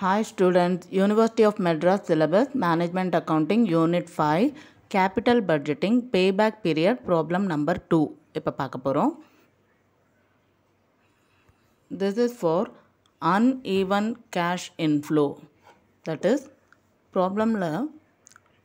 Hi students, University of Madras syllabus Management Accounting Unit 5 Capital Budgeting Payback Period Problem number 2 இப்போ பார்க்க போகிறோம் This is for uneven cash inflow that is ப்ராப்ளமில்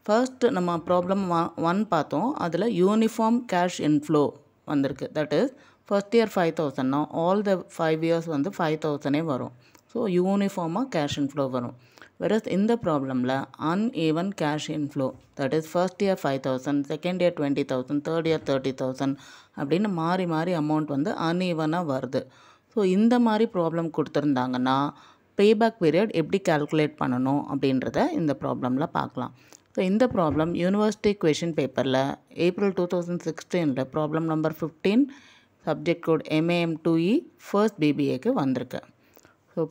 first நம்ம problem one பார்த்தோம் அதில் uniform cash inflow வந்திருக்கு that is first year five தௌசண்ட்னா all the five years வந்து ஃபைவ் தௌசண்டே வரும் ஸோ யூனிஃபார்மாக கேஷ் இன்ஃப்ளோ வரும் வெரஸ் இந்த ப்ராப்ளமில் uneven cash inflow that is first year five thousand second year twenty thousand third year thirty thousand அப்படின்னு மாறி மாறி அமௌண்ட் வந்து அன்ஈவனாக வருது ஸோ இந்த மாதிரி ப்ராப்ளம் கொடுத்துருந்தாங்கன்னா பேபேக் பீரியட் எப்படி கால்குலேட் பண்ணணும் அப்படின்றத இந்த ப்ராப்ளமில் பார்க்கலாம் ஸோ இந்த ப்ராப்ளம் யூனிவர்சிட்டி கொஷின் பேப்பரில் ஏப்ரல் டூ தௌசண்ட் சிக்ஸ்டீனில் problem number fifteen subject code MAM two E first பிபிஏக்கு வந்திருக்கு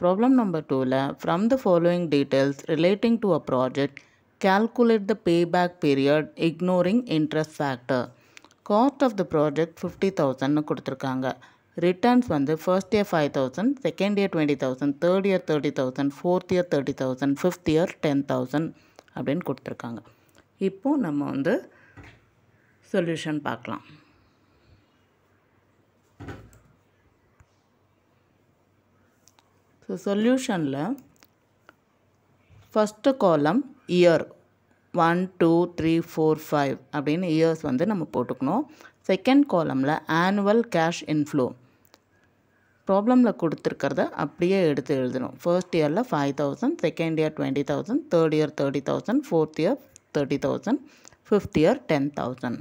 ப்ராப்ளம் நம்பர் டூவில் from the following details relating to a project calculate the payback period ignoring interest factor cost of the project fifty தௌசண்ட்னு கொடுத்துருக்காங்க returns வந்து first year five thousand second year twenty thousand third year thirty thousand fourth year thirty thousand fifth year ten thousand அப்படின்னு கொடுத்துருக்காங்க இப்போது நம்ம வந்து solution பார்க்கலாம் so சொல்யூஷனில் first column year one two three four five அப்படின்னு years வந்து நம்ம போட்டுக்கணும் செகண்ட் காலமில் ஆனுவல் கேஷ் இன்ஃப்ளோ ப்ராப்ளமில் கொடுத்துருக்கிறத அப்படியே எடுத்து எழுதணும் ஃபர்ஸ்ட் இயரில் five thousand second year twenty thousand third year thirty thousand fourth year thirty thousand fifth year ten thousand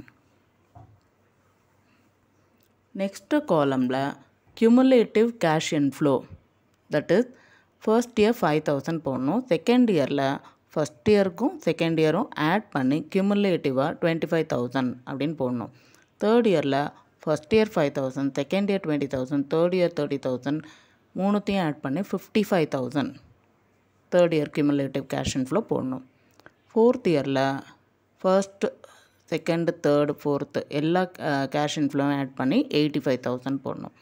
next காலமில் cumulative cash inflow that is first year five thousand போடணும் second இயரில் first இயருக்கும் second இயரும் add பண்ணி கியூமுலேட்டிவாக twenty five thousand அப்படின்னு போடணும் third இயரில் first year five thousand second year twenty thousand third year thirty thousand மூணுத்தையும் ஆட் பண்ணி fifty five thousand third year cumulative cash inflow போடணும் ஃபோர்த் இயரில் ஃபர்ஸ்ட் செகண்டு தேர்டு ஃபோர்த்து எல்லா கேஷ் இன்ஃப்ளோவும் add பண்ணி எயிட்டி ஃபைவ் தௌசண்ட் போடணும்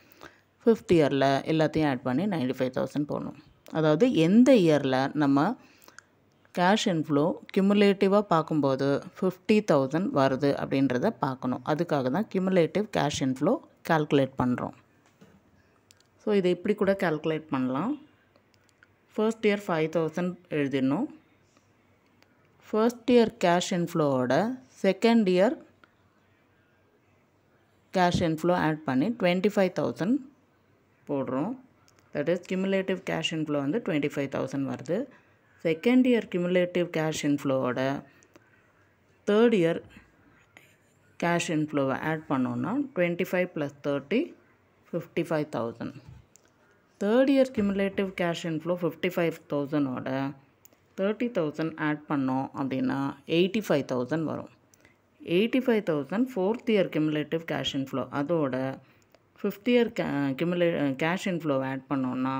fifth இயரில் எல்லாத்தையும் ஆட் பண்ணி நைன்டி ஃபைவ் தௌசண்ட் போகணும் அதாவது எந்த இயரில் நம்ம கேஷ் இன்ஃப்ளோ கியூமுலேட்டிவாக பார்க்கும்போது ஃபிஃப்டி தௌசண்ட் வருது அப்படின்றத பார்க்கணும் அதுக்காக தான் கியூமுலேட்டிவ் கேஷ் இன்ஃப்ளோ கால்குலேட் பண்ணுறோம் ஸோ இதை இப்படி கூட கால்குலேட் பண்ணலாம் ஃபர்ஸ்ட் இயர் ஃபைவ் தௌசண்ட் எழுதிடணும் ஃபர்ஸ்ட் இயர் கேஷ் இன்ஃப்ளோவோட second year cash inflow add பண்ணி டுவெண்ட்டி ஃபைவ் தௌசண்ட் போடுறோம் that is cumulative cash inflow வந்து டுவெண்ட்டி ஃபைவ் தௌசண்ட் வருது செகண்ட் இயர் கிமுலேட்டிவ் கேஷ் இன்ஃப்ளோவோட தேர்ட் இயர் கேஷ் இன்ஃப்ளோவை add பண்ணோன்னா twenty five plus thirty fifty five thousand third year cumulative cash inflow fifty five தௌசண்டோட thirty thousand add பண்ணோம் அப்படின்னா eighty five thousand வரும் eighty five thousand fourth year cumulative cash inflow அதோட fifth year cumulative cash இன்ஃப்ளோவை add பண்ணோன்னா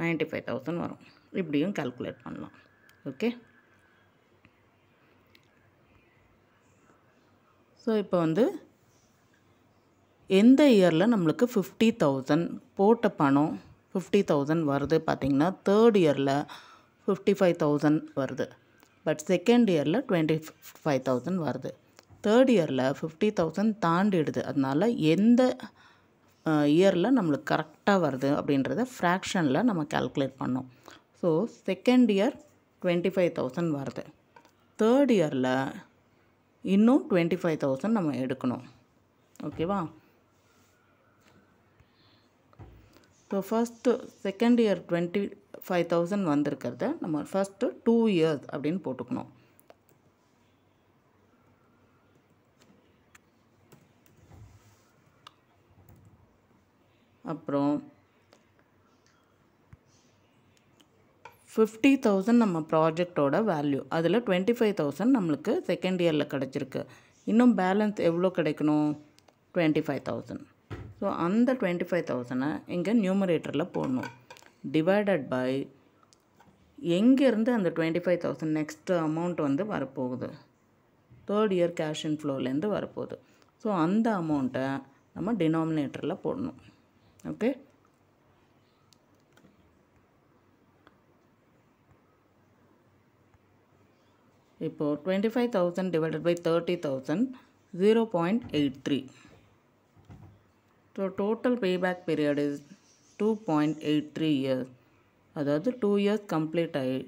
ninety five thousand வரும் இப்படியும் calculate பண்ணலாம் okay so இப்போ வந்து எந்த இயரில் நம்மளுக்கு ஃபிஃப்டி தௌசண்ட் போட்ட பணம் ஃபிஃப்டி தௌசண்ட் வருது பார்த்திங்கன்னா தேர்ட் இயரில் ஃபிஃப்டி ஃபைவ் தௌசண்ட் வருது பட் செகண்ட் இயரில் டுவெண்ட்டி ஃபைவ் தௌசண்ட் வருது தேர்ட் இயரில் ஃபிஃப்டி தௌசண்ட் தாண்டிடுது அதனால் எந்த இயரில் நம்மளுக்கு கரெக்டாக வருது அப்படின்றத ஃப்ராக்ஷனில் நம்ம கேல்குலேட் பண்ணோம் so second year twenty five thousand வருது தேர்ட் இயரில் இன்னும் டுவெண்ட்டி ஃபைவ் தௌசண்ட் நம்ம எடுக்கணும் ஓகேவா so first second year twenty five thousand வந்திருக்கிறத நம்ம ஃபஸ்ட்டு டூ இயர்ஸ் அப்படின்னு போட்டுக்கணும் அப்புறம் ஃபிஃப்டி தௌசண்ட் நம்ம ப்ராஜெக்டோட வேல்யூ அதில் டுவெண்ட்டி ஃபைவ் தௌசண்ட் நம்மளுக்கு செகண்ட் இயரில் கிடச்சிருக்கு இன்னும் பேலன்ஸ் எவ்வளோ கிடைக்கணும் டுவெண்ட்டி ஃபைவ் தௌசண்ட் ஸோ அந்த டுவெண்ட்டி ஃபைவ் தௌசண்டை இங்கே நியூமரேட்டரில் போடணும் டிவைடட் பை எங்கேருந்து அந்த twenty five thousand next amount வந்து வரப்போகுது தேர்ட் இயர் கேஷ் இன்ஃப்ளோலேருந்து வரப்போகுது ஸோ அந்த அமௌண்ட்டை நம்ம டினாமினேட்டரில் போடணும் ஓகே இப்போது twenty five thousand divided by thirty thousand zero point eight three so total payback period is two point eight three years அதாவது டூ இயர்ஸ் கம்ப்ளீட் ஆகி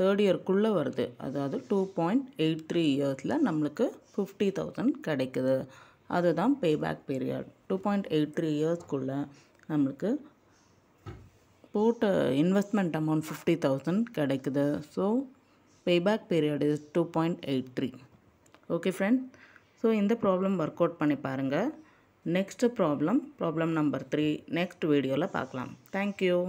தேர்ட் இயர்க்குள்ளே வருது அதாவது டூ பாயிண்ட் எயிட் த்ரீ இயர்ஸில் நம்மளுக்கு ஃபிஃப்டி தௌசண்ட் கிடைக்குது அதுதான் payback period two point eight three இயர்ஸ்க்குள்ளே நம்மளுக்கு போட்ட இன்வெஸ்ட்மெண்ட் அமௌண்ட் ஃபிஃப்டி தௌசண்ட் கிடைக்குது so payback period is two point eight three okay friend so இந்த ப்ராப்ளம் ஒர்க் அவுட் பண்ணி பாருங்கள் next problem problem number three next வீடியோவில் பார்க்கலாம் தேங்க்யூ